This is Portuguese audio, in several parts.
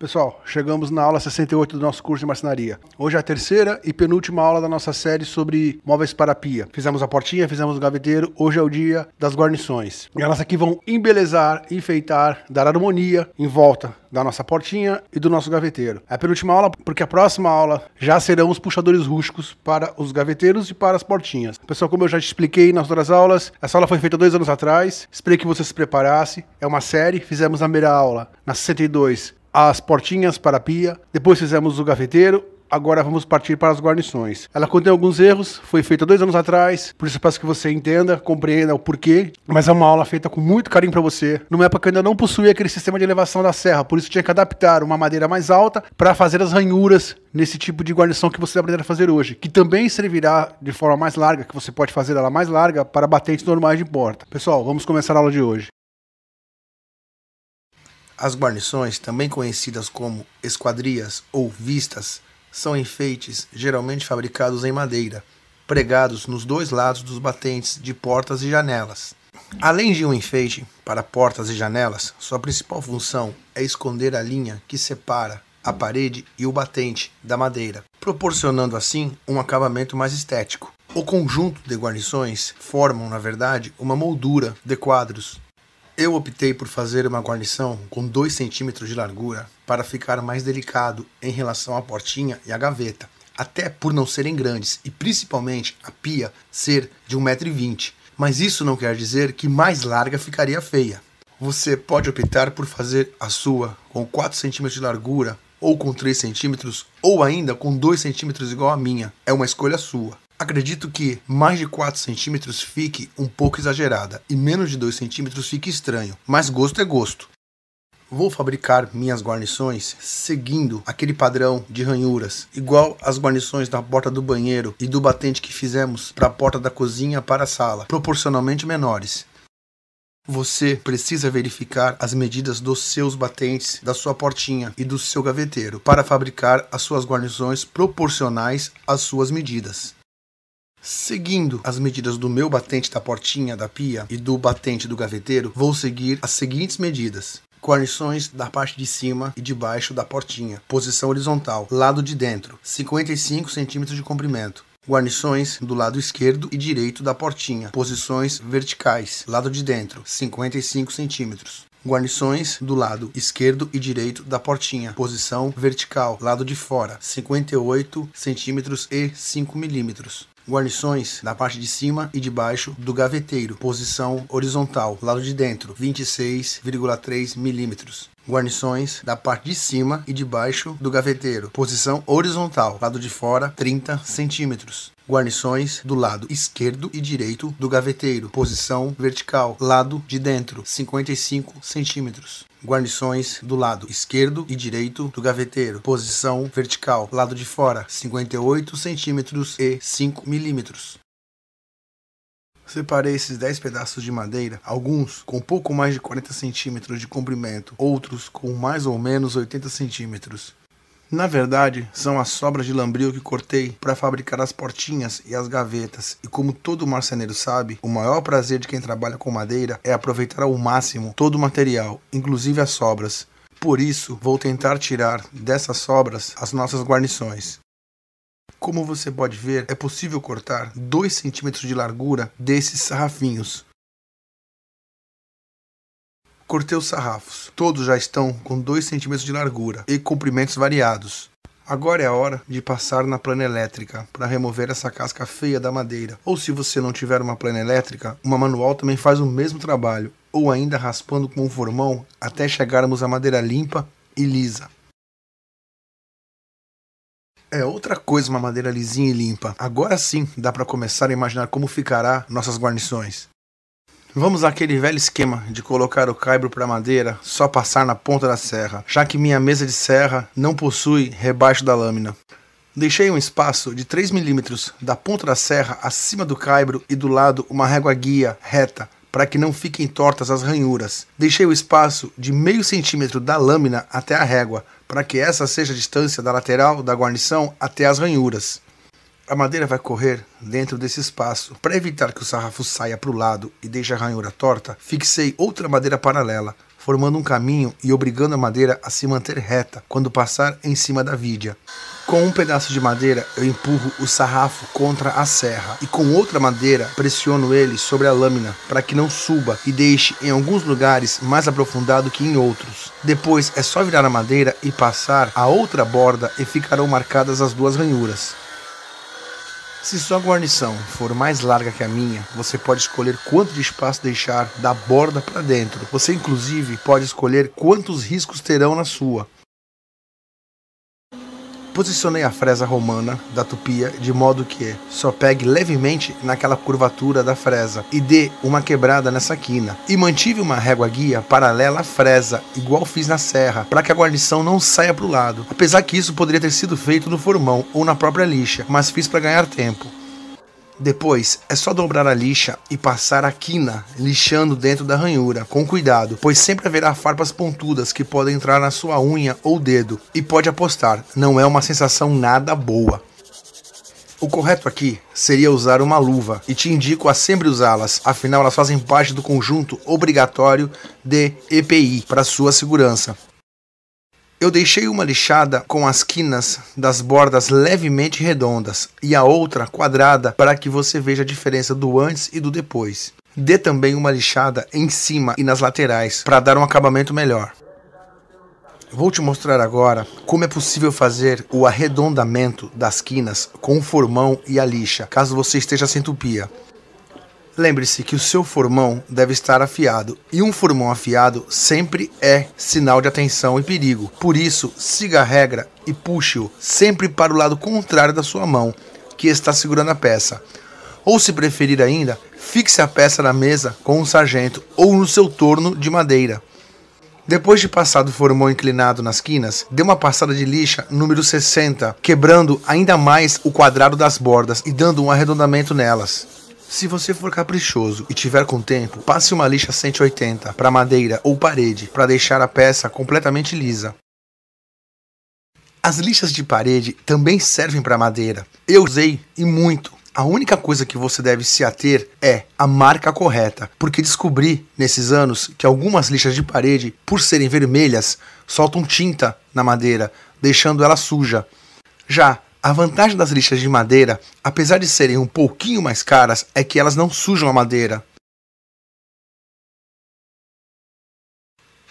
Pessoal, chegamos na aula 68 do nosso curso de marcenaria. Hoje é a terceira e penúltima aula da nossa série sobre móveis para pia. Fizemos a portinha, fizemos o gaveteiro, hoje é o dia das guarnições. E elas aqui vão embelezar, enfeitar, dar harmonia em volta da nossa portinha e do nosso gaveteiro. É a penúltima aula, porque a próxima aula já serão os puxadores rústicos para os gaveteiros e para as portinhas. Pessoal, como eu já te expliquei nas outras aulas, essa aula foi feita dois anos atrás. Esperei que você se preparasse. É uma série, fizemos a primeira aula na 62 as portinhas para a pia, depois fizemos o gaveteiro. agora vamos partir para as guarnições. Ela contém alguns erros, foi feita dois anos atrás, por isso eu peço que você entenda, compreenda o porquê, mas é uma aula feita com muito carinho para você, numa época que eu ainda não possuía aquele sistema de elevação da serra, por isso tinha que adaptar uma madeira mais alta para fazer as ranhuras nesse tipo de guarnição que você aprender a fazer hoje, que também servirá de forma mais larga, que você pode fazer ela mais larga para batentes normais de porta. Pessoal, vamos começar a aula de hoje. As guarnições, também conhecidas como esquadrias ou vistas, são enfeites geralmente fabricados em madeira, pregados nos dois lados dos batentes de portas e janelas. Além de um enfeite para portas e janelas, sua principal função é esconder a linha que separa a parede e o batente da madeira, proporcionando assim um acabamento mais estético. O conjunto de guarnições formam, na verdade, uma moldura de quadros eu optei por fazer uma guarnição com 2 centímetros de largura para ficar mais delicado em relação à portinha e à gaveta, até por não serem grandes e principalmente a pia ser de 1,20m. Mas isso não quer dizer que mais larga ficaria feia. Você pode optar por fazer a sua com 4 centímetros de largura ou com 3 centímetros ou ainda com 2 centímetros igual a minha. É uma escolha sua. Acredito que mais de 4 centímetros fique um pouco exagerada e menos de 2 centímetros fique estranho, mas gosto é gosto. Vou fabricar minhas guarnições seguindo aquele padrão de ranhuras, igual as guarnições da porta do banheiro e do batente que fizemos para a porta da cozinha para a sala, proporcionalmente menores. Você precisa verificar as medidas dos seus batentes, da sua portinha e do seu gaveteiro para fabricar as suas guarnições proporcionais às suas medidas. Seguindo as medidas do meu batente da portinha da pia e do batente do gaveteiro, vou seguir as seguintes medidas. Guarnições da parte de cima e de baixo da portinha, posição horizontal, lado de dentro, 55 cm de comprimento. Guarnições do lado esquerdo e direito da portinha, posições verticais, lado de dentro, 55 cm. Guarnições do lado esquerdo e direito da portinha, posição vertical, lado de fora, 58 cm e 5 milímetros guarnições na parte de cima e de baixo do gaveteiro, posição horizontal, lado de dentro, 26,3 milímetros guarnições da parte de cima e de baixo do gaveteiro, posição horizontal, lado de fora 30 centímetros. Guarnições do lado esquerdo e direito do gaveteiro, posição vertical, lado de dentro 55 centímetros. Guarnições do lado esquerdo e direito do gaveteiro. Posição vertical. Lado de fora 58 centímetros e 5 milímetros. Separei esses 10 pedaços de madeira, alguns com pouco mais de 40 centímetros de comprimento, outros com mais ou menos 80 centímetros. Na verdade, são as sobras de lambril que cortei para fabricar as portinhas e as gavetas. E como todo marceneiro sabe, o maior prazer de quem trabalha com madeira é aproveitar ao máximo todo o material, inclusive as sobras. Por isso, vou tentar tirar dessas sobras as nossas guarnições. Como você pode ver, é possível cortar 2 cm de largura desses sarrafinhos, Cortei os sarrafos. Todos já estão com 2 centímetros de largura e comprimentos variados. Agora é a hora de passar na plana elétrica para remover essa casca feia da madeira. Ou se você não tiver uma plana elétrica, uma manual também faz o mesmo trabalho, ou ainda raspando com um formão até chegarmos à madeira limpa e lisa. É outra coisa uma madeira lisinha e limpa. Agora sim dá para começar a imaginar como ficará nossas guarnições. Vamos àquele velho esquema de colocar o caibro para madeira, só passar na ponta da serra, já que minha mesa de serra não possui rebaixo da lâmina. Deixei um espaço de 3 milímetros da ponta da serra acima do caibro e do lado uma régua guia reta para que não fiquem tortas as ranhuras. Deixei o espaço de meio centímetro da lâmina até a régua, para que essa seja a distância da lateral da guarnição até as ranhuras. A madeira vai correr dentro desse espaço. Para evitar que o sarrafo saia para o lado e deixe a ranhura torta, fixei outra madeira paralela, formando um caminho e obrigando a madeira a se manter reta quando passar em cima da vidia. Com um pedaço de madeira, eu empurro o sarrafo contra a serra e com outra madeira pressiono ele sobre a lâmina para que não suba e deixe em alguns lugares mais aprofundado que em outros. Depois é só virar a madeira e passar a outra borda e ficarão marcadas as duas ranhuras. Se sua guarnição for mais larga que a minha, você pode escolher quanto de espaço deixar da borda para dentro. Você, inclusive, pode escolher quantos riscos terão na sua posicionei a fresa romana da tupia de modo que só pegue levemente naquela curvatura da fresa e dê uma quebrada nessa quina. E mantive uma régua guia paralela à fresa, igual fiz na serra, para que a guarnição não saia para o lado. Apesar que isso poderia ter sido feito no formão ou na própria lixa, mas fiz para ganhar tempo. Depois, é só dobrar a lixa e passar a quina, lixando dentro da ranhura, com cuidado, pois sempre haverá farpas pontudas que podem entrar na sua unha ou dedo, e pode apostar, não é uma sensação nada boa. O correto aqui seria usar uma luva, e te indico a sempre usá-las, afinal elas fazem parte do conjunto obrigatório de EPI para sua segurança. Eu deixei uma lixada com as quinas das bordas levemente redondas e a outra quadrada para que você veja a diferença do antes e do depois. Dê também uma lixada em cima e nas laterais para dar um acabamento melhor. Vou te mostrar agora como é possível fazer o arredondamento das quinas com o formão e a lixa, caso você esteja sem tupia. Lembre-se que o seu formão deve estar afiado, e um formão afiado sempre é sinal de atenção e perigo. Por isso, siga a regra e puxe-o sempre para o lado contrário da sua mão, que está segurando a peça. Ou, se preferir ainda, fixe a peça na mesa com um sargento ou no seu torno de madeira. Depois de passado o formão inclinado nas quinas, dê uma passada de lixa número 60, quebrando ainda mais o quadrado das bordas e dando um arredondamento nelas. Se você for caprichoso e tiver com tempo, passe uma lixa 180 para madeira ou parede para deixar a peça completamente lisa. As lixas de parede também servem para madeira. Eu usei e muito. A única coisa que você deve se ater é a marca correta, porque descobri nesses anos que algumas lixas de parede, por serem vermelhas, soltam tinta na madeira, deixando ela suja. Já a vantagem das lixas de madeira, apesar de serem um pouquinho mais caras, é que elas não sujam a madeira.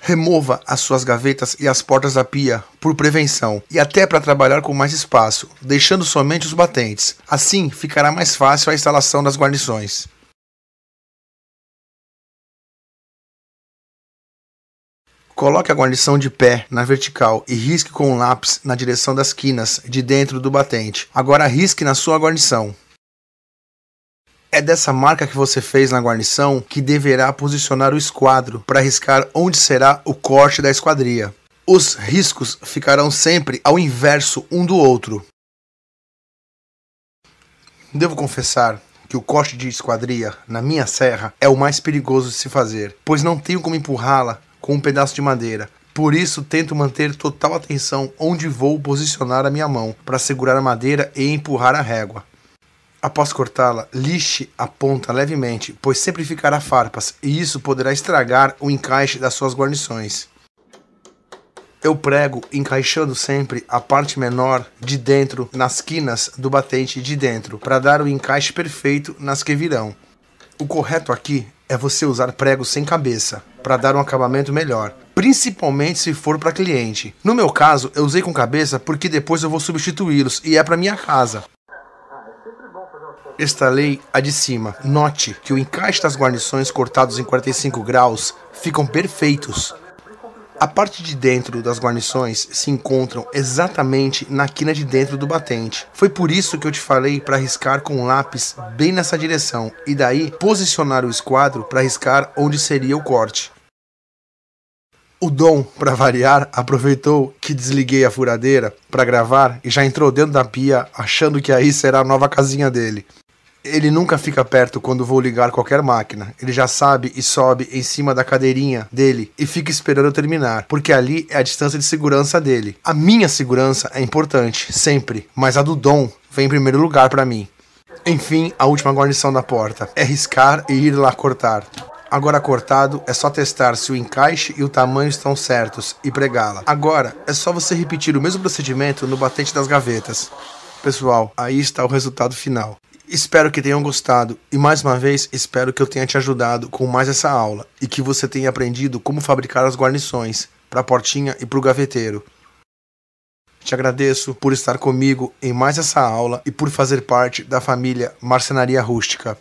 Remova as suas gavetas e as portas da pia, por prevenção, e até para trabalhar com mais espaço, deixando somente os batentes. Assim ficará mais fácil a instalação das guarnições. Coloque a guarnição de pé na vertical e risque com o um lápis na direção das quinas de dentro do batente. Agora risque na sua guarnição. É dessa marca que você fez na guarnição que deverá posicionar o esquadro para riscar onde será o corte da esquadria. Os riscos ficarão sempre ao inverso um do outro. Devo confessar que o corte de esquadria na minha serra é o mais perigoso de se fazer, pois não tenho como empurrá-la com um pedaço de madeira. Por isso, tento manter total atenção onde vou posicionar a minha mão para segurar a madeira e empurrar a régua. Após cortá-la, lixe a ponta levemente, pois sempre ficará farpas e isso poderá estragar o encaixe das suas guarnições. Eu prego encaixando sempre a parte menor de dentro nas quinas do batente de dentro, para dar o encaixe perfeito nas que virão. O correto aqui é você usar prego sem cabeça, para dar um acabamento melhor, principalmente se for para cliente. No meu caso, eu usei com cabeça porque depois eu vou substituí-los e é para minha casa. Estalei a de cima. Note que o encaixe das guarnições cortados em 45 graus ficam perfeitos. A parte de dentro das guarnições se encontram exatamente na quina de dentro do batente. Foi por isso que eu te falei para riscar com um lápis bem nessa direção e daí posicionar o esquadro para riscar onde seria o corte. O Dom, para variar, aproveitou que desliguei a furadeira para gravar e já entrou dentro da pia achando que aí será a nova casinha dele ele nunca fica perto quando vou ligar qualquer máquina. Ele já sabe e sobe em cima da cadeirinha dele e fica esperando eu terminar, porque ali é a distância de segurança dele. A minha segurança é importante, sempre, mas a do Dom vem em primeiro lugar para mim. Enfim, a última guarnição da porta é riscar e ir lá cortar. Agora cortado, é só testar se o encaixe e o tamanho estão certos e pregá-la. Agora, é só você repetir o mesmo procedimento no batente das gavetas. Pessoal, aí está o resultado final. Espero que tenham gostado e mais uma vez espero que eu tenha te ajudado com mais essa aula e que você tenha aprendido como fabricar as guarnições para a portinha e para o gaveteiro. Te agradeço por estar comigo em mais essa aula e por fazer parte da família Marcenaria Rústica.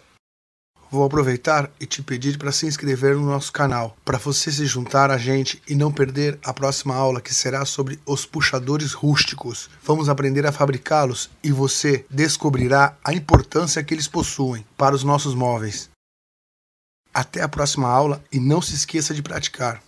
Vou aproveitar e te pedir para se inscrever no nosso canal, para você se juntar a gente e não perder a próxima aula que será sobre os puxadores rústicos. Vamos aprender a fabricá-los e você descobrirá a importância que eles possuem para os nossos móveis. Até a próxima aula e não se esqueça de praticar.